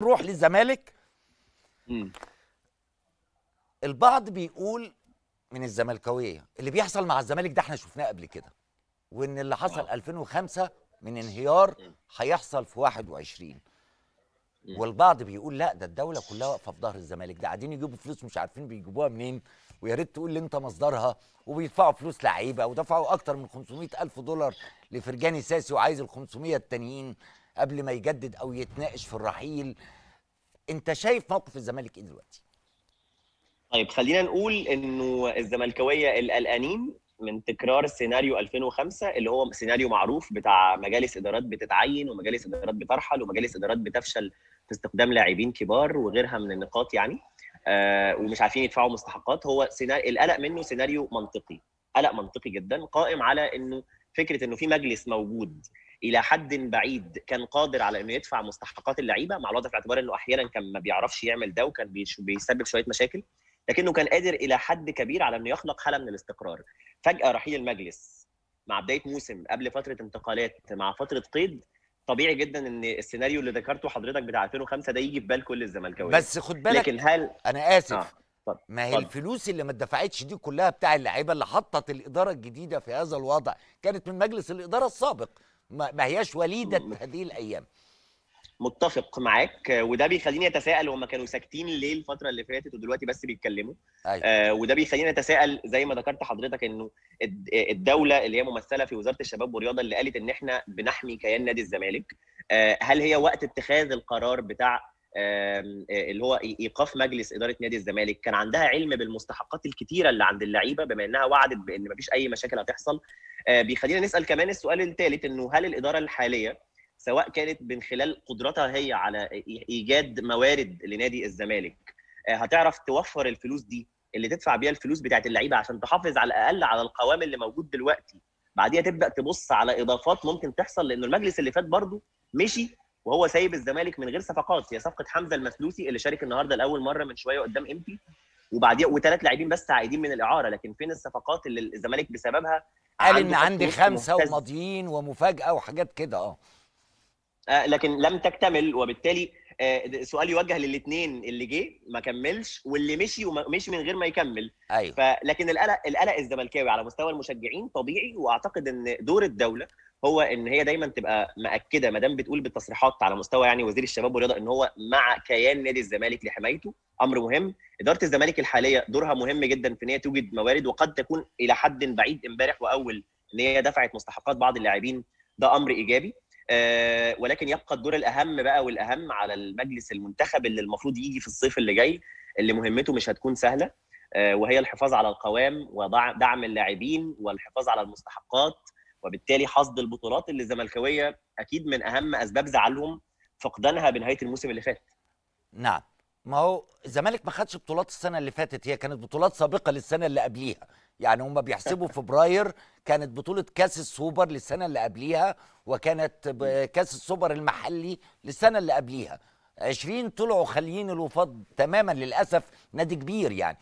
نروح للزمالك البعض بيقول من الزملكاويه اللي بيحصل مع الزمالك ده احنا شفناه قبل كده وان اللي حصل 2005 آه. من انهيار هيحصل في 21 والبعض بيقول لا ده الدوله كلها واقفه في ظهر الزمالك ده قاعدين يجيبوا فلوس مش عارفين بيجيبوها منين ويا ريت تقول لي انت مصدرها وبيدفعوا فلوس لعيبه ودفعوا اكتر من 500 الف دولار لفرجاني ساسي وعايز ال 500 التانيين قبل ما يجدد او يتناقش في الرحيل انت شايف موقف الزمالك ايه دلوقتي طيب خلينا نقول انه الزملكاويه القلقانين من تكرار سيناريو 2005 اللي هو سيناريو معروف بتاع مجالس ادارات بتتعين ومجالس ادارات بترحل ومجالس ادارات بتفشل في استخدام لاعبين كبار وغيرها من النقاط يعني آه ومش عارفين يدفعوا مستحقات هو سيناريو القلق منه سيناريو منطقي قلق منطقي جدا قائم على انه فكره انه في مجلس موجود الى حد بعيد كان قادر على انه يدفع مستحقات اللعيبه مع الوضع في اعتبار انه احيانا كان ما بيعرفش يعمل ده وكان بيسبب شويه مشاكل لكنه كان قادر الى حد كبير على انه يخلق حاله من الاستقرار فجاه رحيل المجلس مع بدايه موسم قبل فتره انتقالات مع فتره قيد طبيعي جدا ان السيناريو اللي ذكرته حضرتك بتاع 2005 ده يجي في بال كل الزملكاويه بس خد بالك لكن هل انا اسف آه. ما هي الفلوس اللي ما اتدفعتش دي كلها بتاع اللعيبه اللي حطت الاداره الجديده في هذا الوضع كانت من مجلس الاداره السابق ما هياش وليده هذه الايام متفق معاك وده بيخليني اتساءل هم كانوا ساكتين ليه الفتره اللي فاتت ودلوقتي بس بيتكلموا أيوة. آه وده بيخليني اتساءل زي ما ذكرت حضرتك انه الدوله اللي هي ممثله في وزاره الشباب والرياضه اللي قالت ان احنا بنحمي كيان نادي الزمالك آه هل هي وقت اتخاذ القرار بتاع آه، اللي هو ايقاف مجلس اداره نادي الزمالك كان عندها علم بالمستحقات الكتيره اللي عند اللعيبه بما انها وعدت بان ما فيش اي مشاكل هتحصل آه، بيخلينا نسال كمان السؤال الثالث انه هل الاداره الحاليه سواء كانت من خلال قدرتها هي على ايجاد موارد لنادي الزمالك آه، هتعرف توفر الفلوس دي اللي تدفع بيها الفلوس بتاعت اللعيبه عشان تحافظ على الاقل على القوام اللي موجود دلوقتي بعديها تبدا تبص على اضافات ممكن تحصل لانه المجلس اللي فات برضه مشي وهو سايب الزمالك من غير صفقات هي صفقه حمزه المسلوسي اللي شارك النهارده لاول مره من شويه قدام امبي وبعديها وثلاث لاعبين بس عائدين من الاعاره لكن فين الصفقات اللي الزمالك بسببها قال ان عندي خمسه وماضيين ومفاجاه وحاجات كده اه, آه، لكن لم تكتمل وبالتالي آه، سؤال يوجه للاثنين اللي جه ما كملش واللي مشي ومشي من غير ما يكمل ايوه فلكن القلق القلق الزملكاوي على مستوى المشجعين طبيعي واعتقد ان دور الدوله هو ان هي دايما تبقى مأكده ما دام بتقول بالتصريحات على مستوى يعني وزير الشباب والرياضه ان هو مع كيان نادي الزمالك لحمايته امر مهم اداره الزمالك الحاليه دورها مهم جدا في ان هي توجد موارد وقد تكون الى حد بعيد امبارح واول ان هي دفعت مستحقات بعض اللاعبين ده امر ايجابي آه، ولكن يبقى الدور الاهم بقى والاهم على المجلس المنتخب اللي المفروض يجي في الصيف اللي جاي اللي مهمته مش هتكون سهله آه، وهي الحفاظ على القوام ودعم اللاعبين والحفاظ على المستحقات وبالتالي حصد البطولات اللي الزملكاويه اكيد من اهم اسباب زعلهم فقدانها بنهايه الموسم اللي فات. نعم ما هو الزمالك ما خدش بطولات السنه اللي فاتت هي كانت بطولات سابقه للسنه اللي قبليها يعني هم بيحسبوا فبراير كانت بطولة كاس السوبر للسنة اللي قبليها وكانت كاس السوبر المحلي للسنة اللي قبليها عشرين طلعوا خاليين الوفاض تماما للأسف نادي كبير يعني